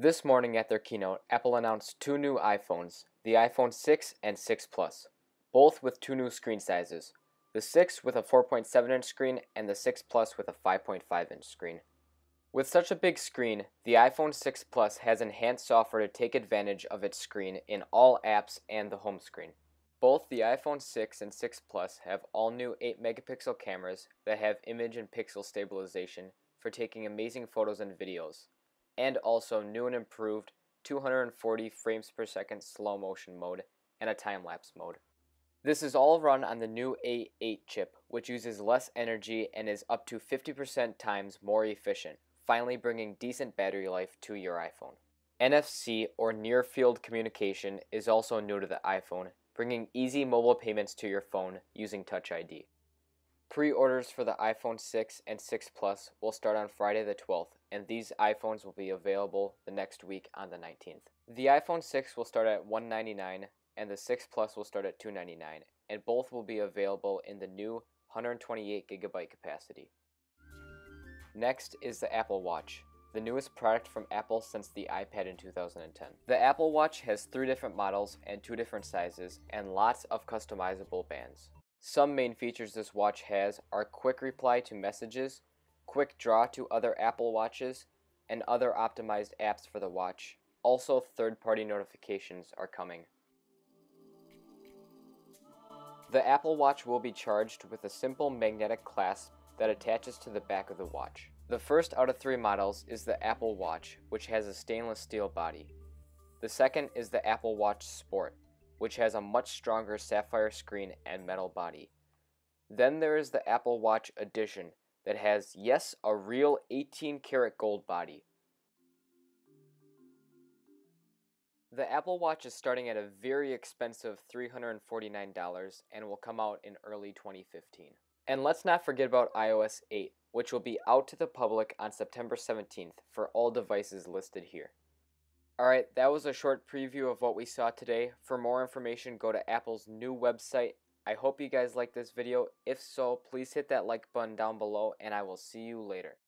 This morning at their keynote, Apple announced two new iPhones, the iPhone 6 and 6 Plus, both with two new screen sizes the 6 with a 4.7 inch screen and the 6 Plus with a 5.5 inch screen. With such a big screen, the iPhone 6 Plus has enhanced software to take advantage of its screen in all apps and the home screen. Both the iPhone 6 and 6 Plus have all new 8 megapixel cameras that have image and pixel stabilization for taking amazing photos and videos and also new and improved 240 frames per second slow motion mode and a time lapse mode. This is all run on the new A8 chip, which uses less energy and is up to 50% times more efficient, finally bringing decent battery life to your iPhone. NFC or near field communication is also new to the iPhone, bringing easy mobile payments to your phone using Touch ID. Pre-orders for the iPhone 6 and 6 Plus will start on Friday the 12th, and these iPhones will be available the next week on the 19th. The iPhone 6 will start at $199 and the 6 Plus will start at $299, and both will be available in the new 128GB capacity. Next is the Apple Watch, the newest product from Apple since the iPad in 2010. The Apple Watch has three different models and two different sizes, and lots of customizable bands. Some main features this watch has are quick reply to messages, quick draw to other Apple Watches, and other optimized apps for the watch. Also, third-party notifications are coming. The Apple Watch will be charged with a simple magnetic clasp that attaches to the back of the watch. The first out of three models is the Apple Watch, which has a stainless steel body. The second is the Apple Watch Sport, which has a much stronger sapphire screen and metal body. Then there is the Apple Watch Edition that has, yes, a real 18 karat gold body. The Apple Watch is starting at a very expensive $349 and will come out in early 2015. And let's not forget about iOS 8, which will be out to the public on September 17th for all devices listed here. All right, that was a short preview of what we saw today. For more information, go to Apple's new website. I hope you guys liked this video. If so, please hit that like button down below, and I will see you later.